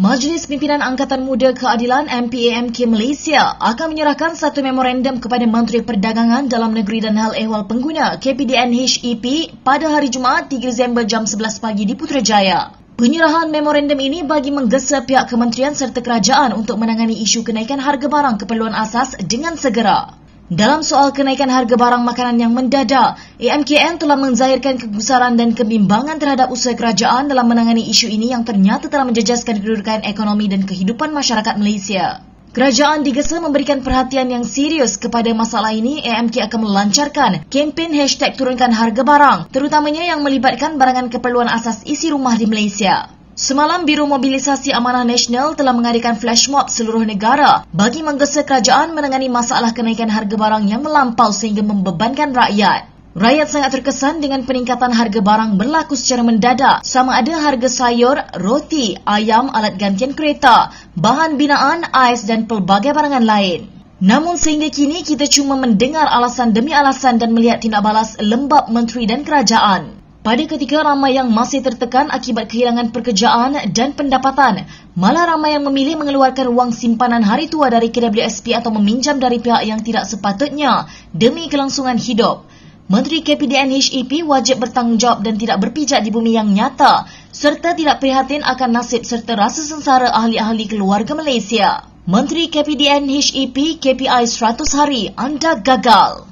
Majlis Pimpinan Angkatan Muda Keadilan MPAMK Malaysia akan menyerahkan satu memorandum kepada Menteri Perdagangan Dalam Negeri dan Hal Ehwal Pengguna KPDN HEP pada hari Jumaat 3 Disember jam 11 pagi di Putrajaya. Penyerahan memorandum ini bagi menggesa pihak kementerian serta kerajaan untuk menangani isu kenaikan harga barang keperluan asas dengan segera. Dalam soal kenaikan harga barang makanan yang mendadak, EMKN telah menzahirkan kegusaran dan kebimbangan terhadap usaha kerajaan dalam menangani isu ini yang ternyata telah menjejaskan kedudukan ekonomi dan kehidupan masyarakat Malaysia. Kerajaan digesa memberikan perhatian yang serius kepada masalah ini, AMK akan melancarkan kempen hashtag turunkan harga barang, terutamanya yang melibatkan barangan keperluan asas isi rumah di Malaysia. Semalam Biro Mobilisasi Amanah Nasional telah mengadakan flash mob seluruh negara bagi menggesa kerajaan menangani masalah kenaikan harga barang yang melampau sehingga membebankan rakyat. Rakyat sangat terkesan dengan peningkatan harga barang berlaku secara mendadak sama ada harga sayur, roti, ayam, alat gantian kereta, bahan binaan, ais dan pelbagai barangan lain. Namun sehingga kini kita cuma mendengar alasan demi alasan dan melihat tindak balas lembab menteri dan kerajaan. Pada ketika ramai yang masih tertekan akibat kehilangan pekerjaan dan pendapatan, malah ramai yang memilih mengeluarkan wang simpanan hari tua dari KWSP atau meminjam dari pihak yang tidak sepatutnya demi kelangsungan hidup. Menteri KPDN HEP wajib bertanggungjawab dan tidak berpijak di bumi yang nyata serta tidak prihatin akan nasib serta rasa sengsara ahli-ahli keluarga Malaysia. Menteri KPDN HEP KPI 100 hari anda gagal.